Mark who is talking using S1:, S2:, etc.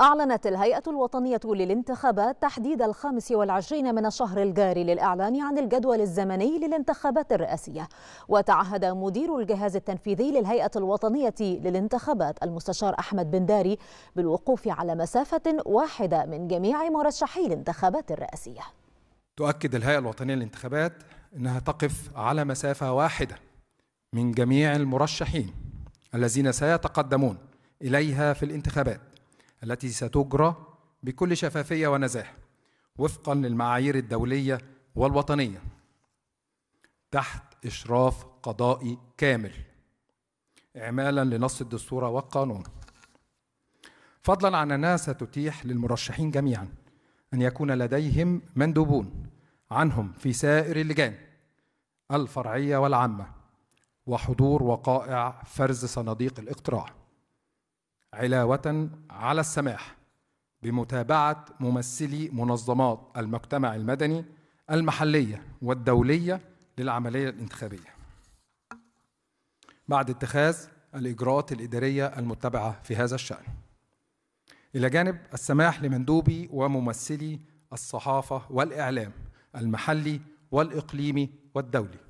S1: أعلنت الهيئة الوطنية للانتخابات تحديد الخامس والعشرين من الشهر الجاري للإعلان عن الجدول الزمني للانتخابات الرئاسية وتعهد مدير الجهاز التنفيذي للهيئة الوطنية للانتخابات المستشار أحمد بن داري بالوقوف على مسافة واحدة من جميع مرشحي الانتخابات الرئاسية
S2: تؤكد الهيئة الوطنية للانتخابات أنها تقف على مسافة واحدة من جميع المرشحين الذين سيتقدمون إليها في الانتخابات التي ستجرى بكل شفافية ونزاهة وفقا للمعايير الدولية والوطنية تحت إشراف قضائي كامل إعمالا لنص الدستورة والقانون فضلا عن أنها ستتيح للمرشحين جميعا أن يكون لديهم مندوبون عنهم في سائر اللجان الفرعية والعامة وحضور وقائع فرز صناديق الاقتراع علاوة على السماح بمتابعة ممثلي منظمات المجتمع المدني المحلية والدولية للعملية الانتخابية بعد اتخاذ الإجراءات الإدارية المتبعة في هذا الشأن إلى جانب السماح لمندوبي وممثلي الصحافة والإعلام المحلي والإقليمي والدولي